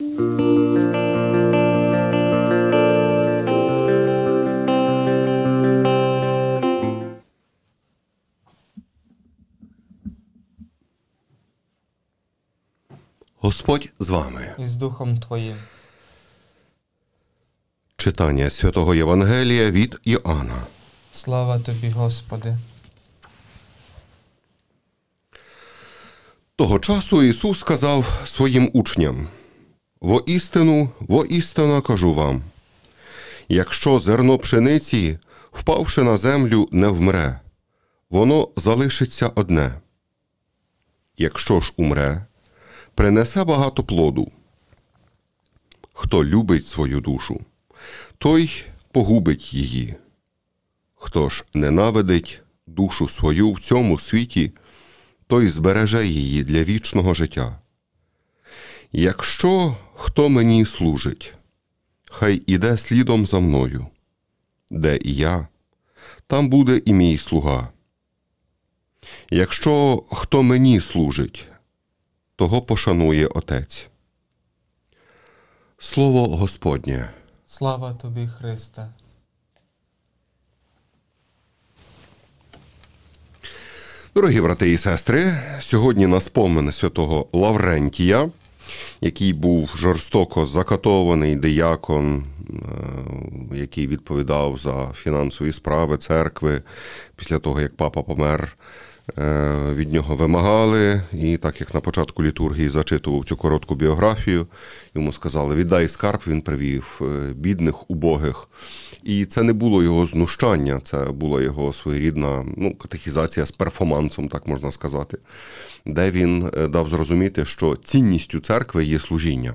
Господь з вами і з Духом Твоїм. Читання Святого Євангелія від Іоанна. Слава тобі, Господи. Того часу Ісус сказав своїм учням Воістину, воістину кажу вам якщо зерно пшениці, впавши на землю, не вмре, воно залишиться одне. Якщо ж умре, принесе багато плоду. Хто любить свою душу, той погубить її. Хто ж ненавидить душу свою в цьому світі, той збереже її для вічного життя. Якщо Хто мені служить, хай іде слідом за мною, де і я, там буде і мій слуга. Якщо хто мені служить, того пошанує Отець. Слово Господнє. Слава тобі, Христе. Дорогі брати і сестри, сьогодні на спомин святого Лаврентія який був жорстоко закатований диякон, е, який відповідав за фінансові справи церкви після того, як папа помер. Е, від нього вимагали. І так як на початку літургії зачитував цю коротку біографію, йому сказали: Віддай скарб, він привів е, бідних, убогих. І це не було його знущання, це була його своєрідна ну, катехізація з перформансом, так можна сказати, де він е, дав зрозуміти, що цінністю церкви є служіння.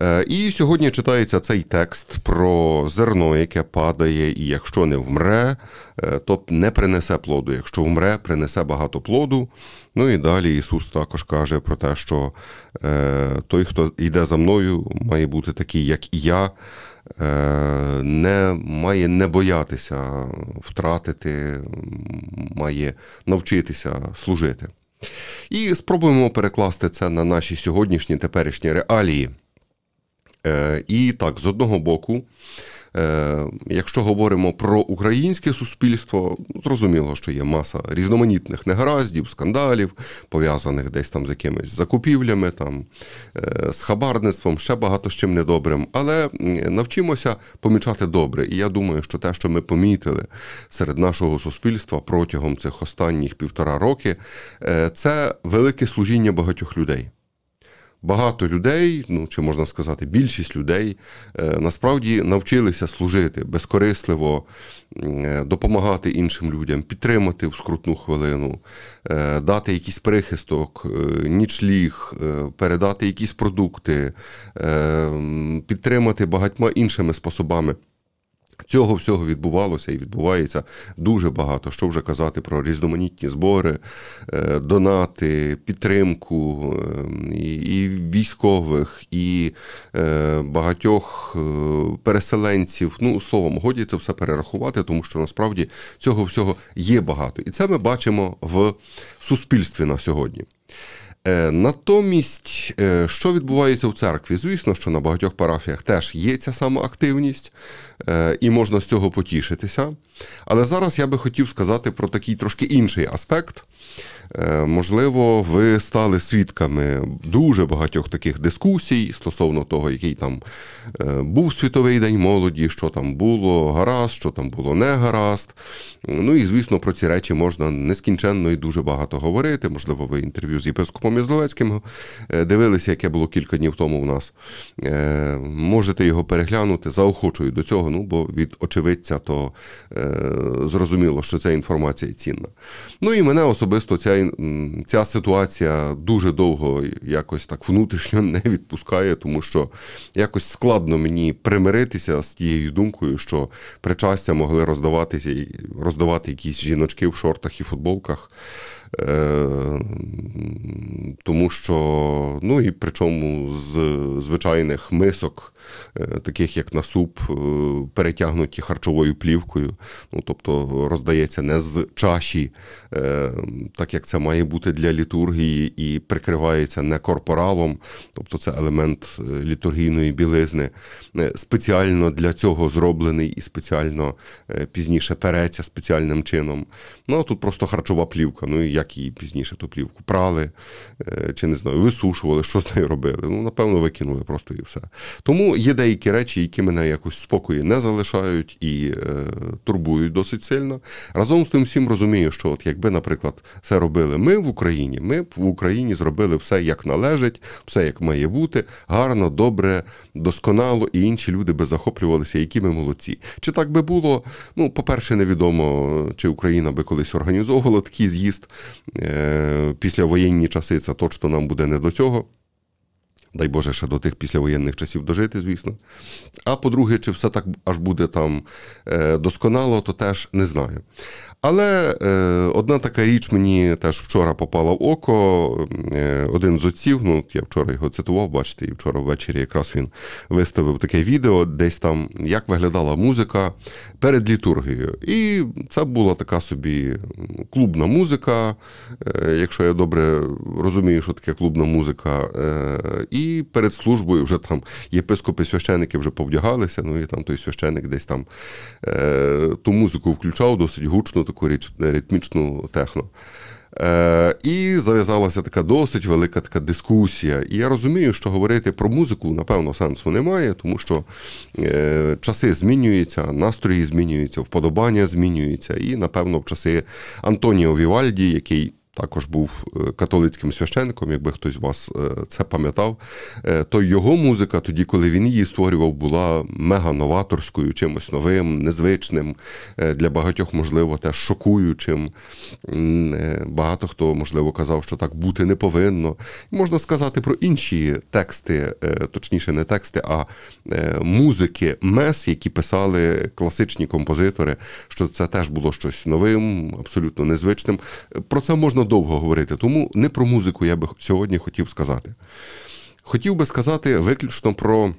Е, і сьогодні читається цей текст про зерно, яке падає, і якщо не вмре, е, то не принесе плоду. Якщо вмре, принесе багато плоду. Ну і далі Ісус також каже про те, що е, той, хто йде за мною, має бути такий, як і я. Не має не боятися втратити, має навчитися служити. І спробуємо перекласти це на наші сьогоднішні теперішні реалії. Е, і так, з одного боку, е, якщо говоримо про українське суспільство, зрозуміло, що є маса різноманітних негараздів, скандалів, пов'язаних десь там з якимись закупівлями, там, е, з хабарництвом, ще багато з чим недобрим. Але навчимося помічати добре. І я думаю, що те, що ми помітили серед нашого суспільства протягом цих останніх півтора роки, це велике служіння багатьох людей багато людей, ну чи можна сказати, більшість людей е, насправді навчилися служити безкорисливо, е, допомагати іншим людям, підтримати в скрутну хвилину, е, дати якийсь прихисток, нічліг, передати якісь продукти, підтримати багатьма іншими способами. Цього всього відбувалося і відбувається дуже багато. Що вже казати про різноманітні збори, е, донати, підтримку е, і військових, і е, багатьох переселенців. Ну, словом, годі це все перерахувати, тому що насправді цього всього є багато. І це ми бачимо в суспільстві на сьогодні. Е, натомість, е, що відбувається в церкві? Звісно, що на багатьох парафіях теж є ця сама активність, е, і можна з цього потішитися. Але зараз я би хотів сказати про такий трошки інший аспект. Е, можливо, ви стали свідками дуже багатьох таких дискусій стосовно того, який там е, був світовий день молоді, що там було гаразд, що там було не гаразд. Ну і звісно, про ці речі можна нескінченно і дуже багато говорити. Можливо, ви інтерв'ю з єпископом Ізловецьким е, дивилися, яке було кілька днів тому у нас. Можете його переглянути, заохочую до цього, ну бо від очевидця то зрозуміло, що ця інформація цінна. Ну і мене особисто особисто ця ця ситуація дуже довго якось так внутрішньо не відпускає, тому що якось складно мені примиритися з тією думкою, що причастя могли роздаватися роздавати якісь жіночки в шортах і футболках. Е, тому що, ну і причому з звичайних мисок, е, таких як на суп, е, перетягнуті харчовою плівкою, ну тобто роздається не з чаші, так як це має бути для літургії, і прикривається не корпоралом, тобто це елемент літургійної білизни, спеціально для цього зроблений і спеціально пізніше переться спеціальним чином. Ну а тут просто харчова плівка. ну і як її пізніше ту плівку прали е, чи не знаю, висушували, що з нею робили. Ну, напевно, викинули просто і все. Тому є деякі речі, які мене якось спокою не залишають і е, турбують досить сильно. Разом з тим всім розумію, що от якби, наприклад, це робили ми в Україні, ми б в Україні зробили все як належить, все як має бути, гарно, добре, досконало, і інші люди би захоплювалися, які ми молодці. Чи так би було? Ну, по-перше, невідомо, чи Україна би колись організовувала такий з'їзд. Е, післявоєнні часи це точно нам буде не до цього. Дай Боже, ще до тих післявоєнних часів дожити, звісно. А по-друге, чи все так аж буде там е, досконало, то теж не знаю. Але е, одна така річ мені теж вчора попала в око. Е, один з отців, ну я вчора його цитував, бачите, і вчора ввечері якраз він виставив таке відео, десь там як виглядала музика перед літургією. І це була така собі клубна музика, е, якщо я добре розумію, що таке клубна музика. Е, і перед службою вже там єпископи священики вже повдягалися. Ну і там той священик десь там е, ту музику включав досить гучно таку річ, ритмічну техно. Е, І зав'язалася така досить велика така дискусія. І я розумію, що говорити про музику, напевно, сенсу немає, тому що е, часи змінюються, настрої змінюються, вподобання змінюються. І, напевно, в часи Антоніо Вівальді, який також був е, католицьким священником, якби хтось з вас е, це пам'ятав, е, то його музика, тоді, коли він її створював, була мега новаторською, чимось новим, незвичним, для багатьох, можливо, теж шокуючим. Багато хто, можливо, казав, що так бути не повинно. Можна сказати про інші тексти, точніше, не тексти, а музики мес, які писали класичні композитори, що це теж було щось новим, абсолютно незвичним. Про це можна можна довго говорити, тому не про музику я би сьогодні хотів сказати. Хотів би сказати виключно про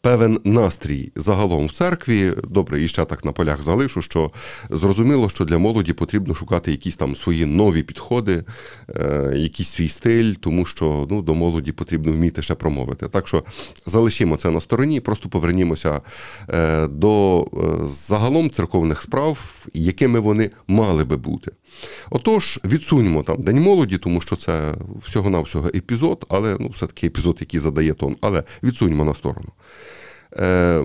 Певен настрій загалом в церкві, добре, і ще так на полях залишу, що зрозуміло, що для молоді потрібно шукати якісь там свої нові підходи, е, якийсь свій стиль, тому що ну, до молоді потрібно вміти ще промовити. Так що залишимо це на стороні, просто повернімося е, до е, загалом церковних справ, якими вони мали би бути. Отож, відсуньмо там День молоді, тому що це всього-навсього епізод, але ну, все-таки епізод, який задає тон, але відсуньмо на сторону. Е,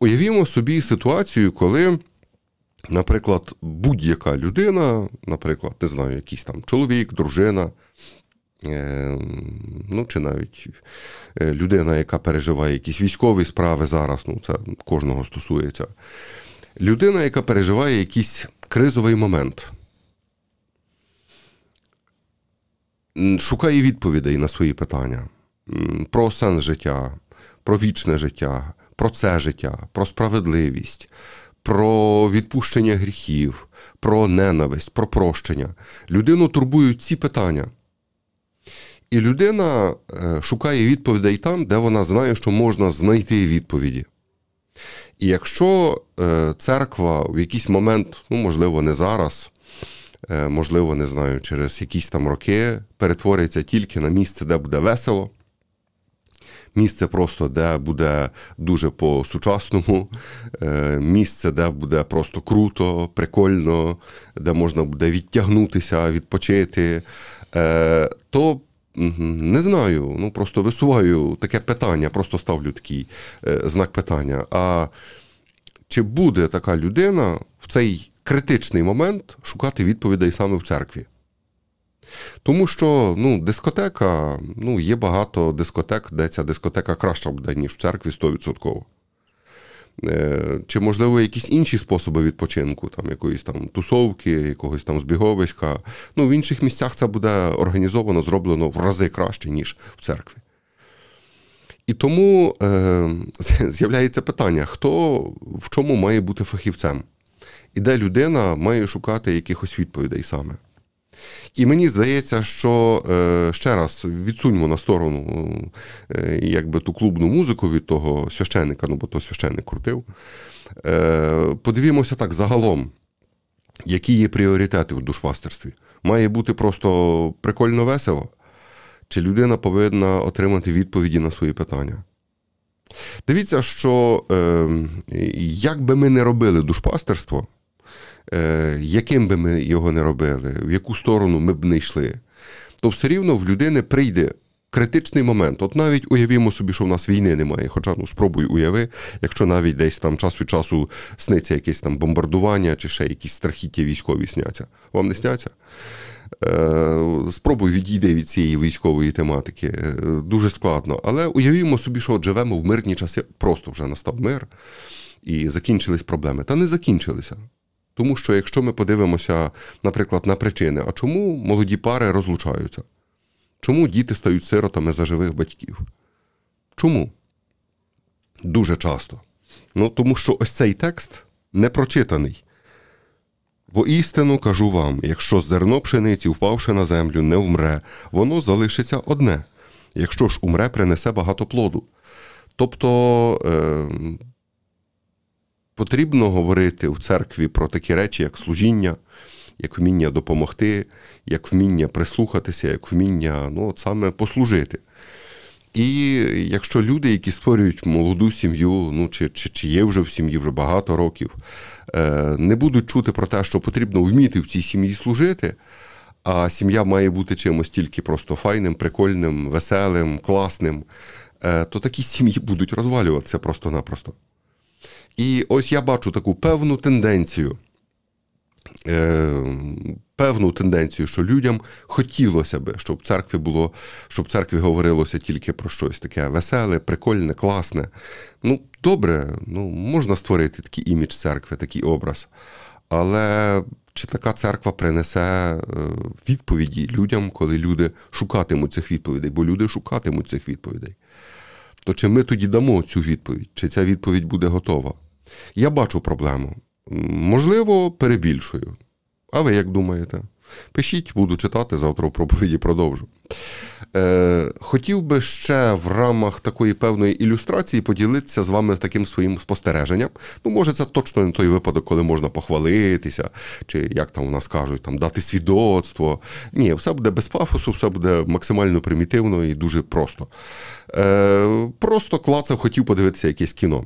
уявімо собі ситуацію, коли, наприклад, будь-яка людина, наприклад, не знаю, якийсь там чоловік, дружина, е, ну, чи навіть е, людина, яка переживає якісь військові справи зараз, ну, це кожного стосується. Людина, яка переживає якийсь кризовий момент. Шукає відповідей на свої питання про сенс життя, про вічне життя, про це життя, про справедливість, про відпущення гріхів, про ненависть, про прощення. Людину турбують ці питання. І людина е, шукає відповідей там, де вона знає, що можна знайти відповіді. І якщо е, церква в якийсь момент, ну, можливо, не зараз, е, можливо, не знаю, через якісь там роки перетвориться тільки на місце, де буде весело, місце просто, де буде дуже по-сучасному, е, місце, де буде просто круто, прикольно, де можна буде відтягнутися, відпочити. Е, то не знаю, ну просто висуваю таке питання, просто ставлю такий е, знак питання. А чи буде така людина в цей критичний момент шукати відповідей саме в церкві? Тому що ну, дискотека, ну, є багато дискотек, де ця дискотека краща буде, ніж в церкві 100%. Е, чи, можливо, якісь інші способи відпочинку, там якоїсь там тусовки, якогось там збіговиська. Ну, в інших місцях це буде організовано, зроблено в рази краще, ніж в церкві. І тому е, з'являється питання, хто в чому має бути фахівцем? І де людина має шукати якихось відповідей саме. І мені здається, що е, ще раз відсуньмо на сторону е, якби ту клубну музику від того священника, ну бо то священник крутив. Е, подивімося так загалом, які є пріоритети у душпастерстві. Має бути просто прикольно весело, чи людина повинна отримати відповіді на свої питання. Дивіться, що як би ми не робили душпастерство. Е, яким би ми його не робили, в яку сторону ми б не йшли, то все рівно в людини прийде. Критичний момент, от навіть уявімо собі, що в нас війни немає, хоча ну спробуй уяви, якщо навіть десь там час від часу сниться якесь там бомбардування чи ще якісь страхіття військові сняться. Вам не сняться? Е, спробуй відійди від цієї військової тематики. Е, дуже складно. Але уявімо собі, що от живемо в мирні часи, просто вже настав мир і закінчились проблеми. Та не закінчилися. Тому що, якщо ми подивимося, наприклад, на причини, а чому молоді пари розлучаються? Чому діти стають сиротами за живих батьків? Чому? Дуже часто. Ну, Тому що ось цей текст не прочитаний. Бо істину кажу вам: якщо зерно пшениці, впавши на землю, не вмре, воно залишиться одне. Якщо ж умре, принесе багато плоду. Тобто ем, Потрібно говорити в церкві про такі речі, як служіння, як вміння допомогти, як вміння прислухатися, як вміння ну, от саме послужити. І якщо люди, які створюють молоду сім'ю, ну чи чи, чи є вже в сім'ї вже багато років, е, не будуть чути про те, що потрібно вміти в цій сім'ї служити, а сім'я має бути чимось тільки просто файним, прикольним, веселим, класним, е, то такі сім'ї будуть розвалюватися просто-напросто. І ось я бачу таку певну тенденцію. Е, певну тенденцію, що людям хотілося би, щоб в церкві було, щоб в церкві говорилося тільки про щось таке веселе, прикольне, класне. Ну, добре, ну можна створити такий імідж церкви, такий образ. Але чи така церква принесе е, відповіді людям, коли люди шукатимуть цих відповідей? Бо люди шукатимуть цих відповідей. То чи ми тоді дамо цю відповідь? Чи ця відповідь буде готова? Я бачу проблему. Можливо, перебільшую. А ви як думаєте? Пишіть, буду читати, завтра в проповіді продовжу. Е, Хотів би ще в рамах такої певної ілюстрації поділитися з вами таким своїм спостереженням. Ну, може, це точно не той випадок, коли можна похвалитися, чи як там у нас кажуть, там дати свідоцтво. Ні, все буде без пафосу, все буде максимально примітивно і дуже просто. Е, Просто клацав, хотів подивитися якесь кіно.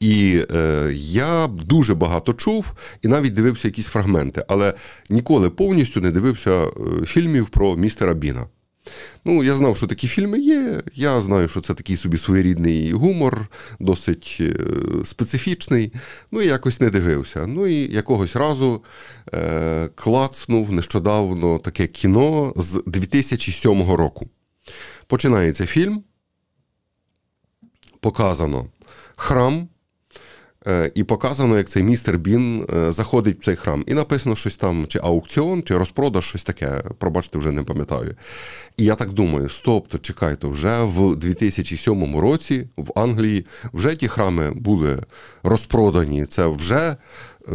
І е, я дуже багато чув і навіть дивився якісь фрагменти, але ніколи повністю не дивився е, фільмів про містера Біна. Ну, я знав, що такі фільми є. Я знаю, що це такий собі своєрідний гумор, досить е, специфічний. Ну і якось не дивився. Ну і якогось разу е, клацнув нещодавно таке кіно з 2007 року. Починається фільм. Показано храм. Е, і показано, як цей містер Бін е, заходить в цей храм. І написано щось там, чи аукціон, чи розпродаж, щось таке. Пробачте, вже не пам'ятаю. І я так думаю: стоп, то чекайте, вже в 2007 році в Англії вже ті храми були розпродані. Це вже Е,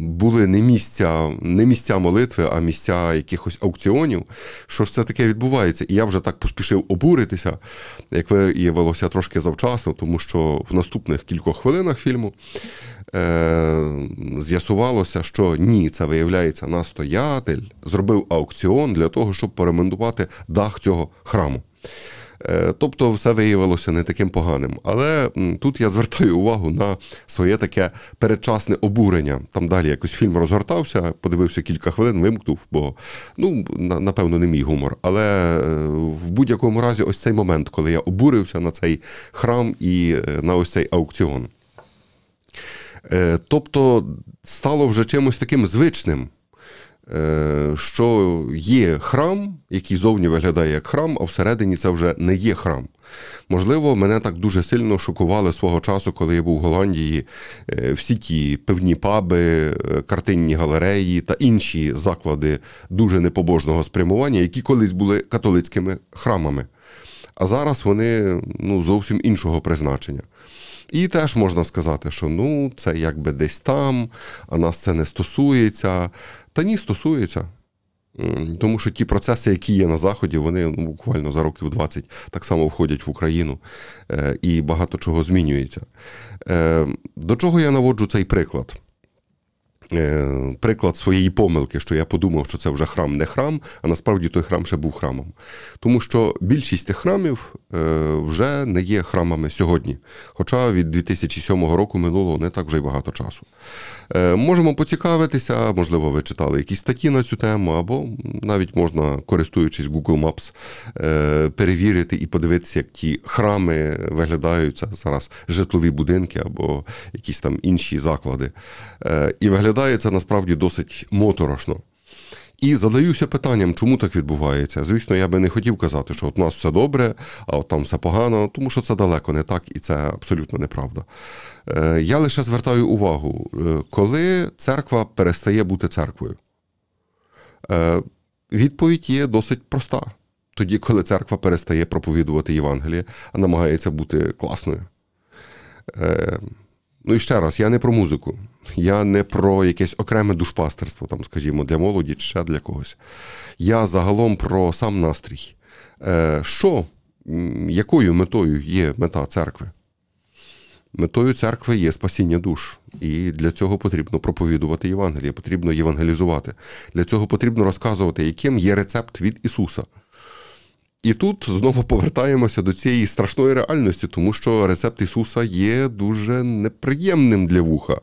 були не місця не місця молитви, а місця якихось аукціонів. Що ж це таке відбувається? І я вже так поспішив обуритися, як виявилося трошки завчасно, тому що в наступних кількох хвилинах фільму е, з'ясувалося, що ні, це виявляється, настоятель зробив аукціон для того, щоб поремонтувати дах цього храму. Е, тобто, все виявилося не таким поганим. Але тут я звертаю увагу на своє таке передчасне обурення. Там далі якось фільм розгортався, подивився кілька хвилин, вимкнув, бо ну напевно не мій гумор. Але е, в будь-якому разі, ось цей момент, коли я обурився на цей храм і е, на ось цей аукціон. Тобто стало вже чимось таким звичним. Е, що є храм, який зовні виглядає як храм, а всередині це вже не є храм. Можливо, мене так дуже сильно шокували свого часу, коли я був в Голландії. Е, всі ті певні паби, е, картинні галереї та інші заклади дуже непобожного спрямування, які колись були католицькими храмами. А зараз вони ну, зовсім іншого призначення. І теж можна сказати, що ну це якби десь там, а нас це не стосується. Та ні, стосується. Тому що ті процеси, які є на Заході, вони ну, буквально за років 20 так само входять в Україну е, і багато чого змінюється. Е, до чого я наводжу цей приклад? Е, приклад своєї помилки, що я подумав, що це вже храм не храм, а насправді той храм ще був храмом. Тому що більшість тих храмів е, вже не є храмами сьогодні. Хоча від 2007 року минуло не так вже й багато часу. Е, можемо поцікавитися, можливо, ви читали якісь статті на цю тему, або навіть можна, користуючись Google Maps, перевірити і подивитися, як ті храми виглядаються. зараз житлові будинки або якісь там інші заклади. І виглядають Розглядається насправді досить моторошно. І задаюся питанням, чому так відбувається. Звісно, я би не хотів казати, що от у нас все добре, а от там все погано, тому що це далеко не так і це абсолютно неправда. Е, я лише звертаю увагу, е, коли церква перестає бути церквою. Е, відповідь є досить проста. Тоді, коли церква перестає проповідувати Євангеліє, а намагається бути класною. Ну і ще раз, я не про музику, я не про якесь окреме душпастерство, там, скажімо, для молоді чи ще для когось. Я загалом про сам настрій. Е, Що, якою метою є мета церкви? Метою церкви є спасіння душ, і для цього потрібно проповідувати Євангеліє, потрібно євангелізувати. Для цього потрібно розказувати, яким є рецепт від Ісуса. І тут знову повертаємося до цієї страшної реальності, тому що рецепт Ісуса є дуже неприємним для вуха.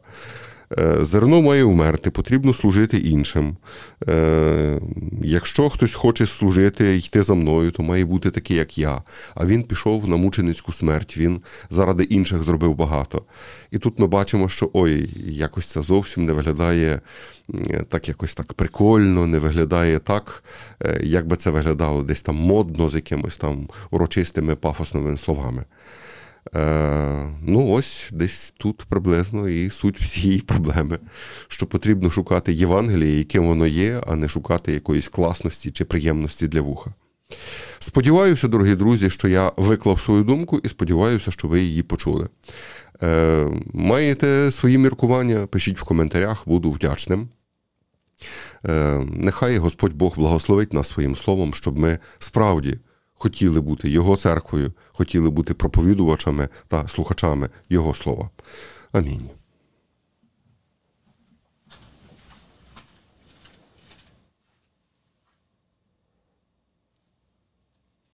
Е, зерно має вмерти, потрібно служити іншим. Е, якщо хтось хоче служити, йти за мною, то має бути такий, як я. А він пішов на мученицьку смерть, він заради інших зробив багато. І тут ми бачимо, що ой, якось це зовсім не виглядає так якось так прикольно, не виглядає так, е, як би це виглядало десь там модно, з якимось там урочистими пафосними словами. Е, ну, ось десь тут приблизно і суть всієї проблеми, що потрібно шукати Євангеліє, яким воно є, а не шукати якоїсь класності чи приємності для вуха. Сподіваюся, дорогі друзі, що я виклав свою думку і сподіваюся, що ви її почули. Е, Маєте свої міркування? Пишіть в коментарях, буду вдячним. Е, Нехай Господь Бог благословить нас своїм словом, щоб ми справді хотіли бути його церквою, хотіли бути проповідувачами та слухачами Його слова. Амінь.